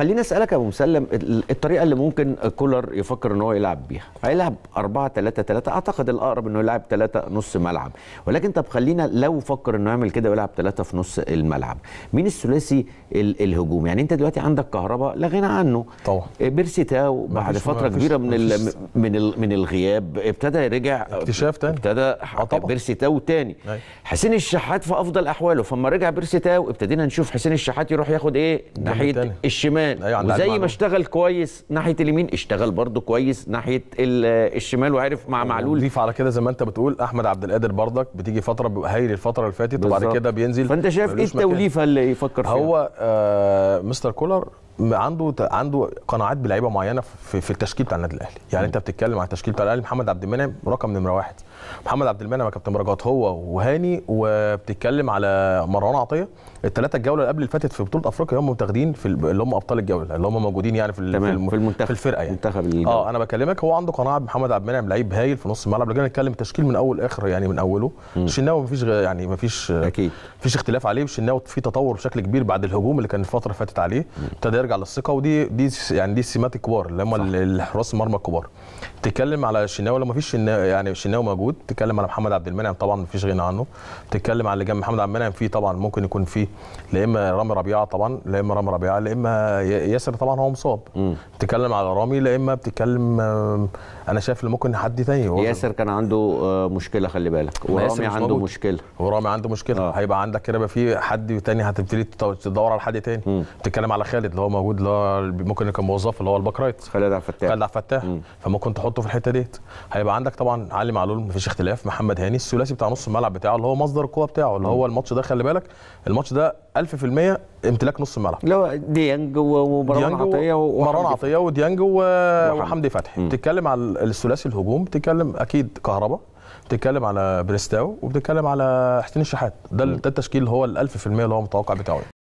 خليني اسالك يا ابو مسلم الطريقه اللي ممكن كولر يفكر ان هو يلعب بيها هيلعب 4 3 3 اعتقد الاقرب انه يلعب 3 نص ملعب ولكن طب خلينا لو فكر انه يعمل كده ويلعب 3 في نص الملعب مين الثلاثي الهجوم يعني انت دلوقتي عندك كهربا لا غنى عنه طبعا آه، بيرسي تاو بعد فتره كبيره من من من الغياب ابتدى يرجع اكتشاف تاني ابتدى آه، بيرسي تاو تاني حسين الشحات في افضل احواله فما رجع بيرسي تاو ابتدينا نشوف حسين الشحات يروح ياخد ايه ناحيه الشمال الشمال أيوة وزي ما اشتغل كويس ناحيه اليمين اشتغل برده كويس ناحيه الشمال وعرف مع يعني معلول ضيف على كده زي ما انت بتقول احمد عبد القادر بردك بتيجي فتره بيبقى هايل الفتره اللي فاتت وبعد كده بينزل فانت شايف ايه التوليفه اللي يفكر فيها هو آه مستر كولر عنده عنده قناعات بلعيبه معينه في, في التشكيل بتاع النادي الاهلي يعني م. انت بتتكلم عن التشكيل بتاع الاهلي محمد عبد المنعم رقم نمره واحد محمد عبد المنعم يا كابتن مراجعات هو وهاني وبتتكلم على مروان عطيه الثلاثه الجوله اللي قبل اللي فاتت في بطوله افريقيا هم متاخدين في اللي هم ابطال الجوله اللي هم موجودين يعني في تمام. في المنتخب في الفرقه يعني منتخب اه انا بكلمك هو عنده قناعه بمحمد عبد المنعم لعيب هايل في نص الملعب لو نتكلم تشكيل من اول اخر يعني من اوله الشناوي مفيش يعني مفيش اكيد مفيش اختلاف عليه الشناوي في تطور بشكل كبير بعد الهجوم اللي كان الفتره اللي فاتت عليه ابتدى بيرجع للثقه ودي دي يعني دي السمات الكبار اللي هم حراس المرمى الكبار تتكلم على الشناوي لو ما فيش يعني الشناوي موجود تتكلم على محمد عبد المنعم طبعا ما فيش غنى عنه تتكلم على اللي جنب محمد عبد المنعم في طبعا ممكن يكون في لا اما رامي ربيعه طبعا لا اما رامي ربيعه لا اما ياسر طبعا هو مصاب تتكلم على رامي لا اما بتتكلم انا شايف اللي ممكن حد تاني ياسر كان عنده آه، مشكله خلي بالك ورامي عنده موجود. مشكله ورامي عنده مشكله آه. هيبقى عندك كده في حد تاني هتبتدي تدور على حد تاني تتكلم على خالد اللي هو موجود اللي هو ممكن يكون موظف اللي هو الباك رايت خالد عبد الفتاح خالد عبد الفتاح فممكن تحطه في الحته ديت هيبقى عندك طبعا علي معلول مفيش اختلاف محمد هاني الثلاثي بتاع نص الملعب بتاعه اللي هو مصدر القوه بتاعه اللي هو الماتش ده خلي بالك الماتش ده 1000% امتلاك نص الملعب اللي هو ديانج ومروان عطيه ومروان عطيه وديانج وحمدي فتحي بتتكلم على الثلاثي الهجوم بتتكلم اكيد كهربا بتتكلم على بريستاو وبتتكلم على حسين الشحات ده التشكيل اللي هو ال 1000% اللي هو متوقع بتاعه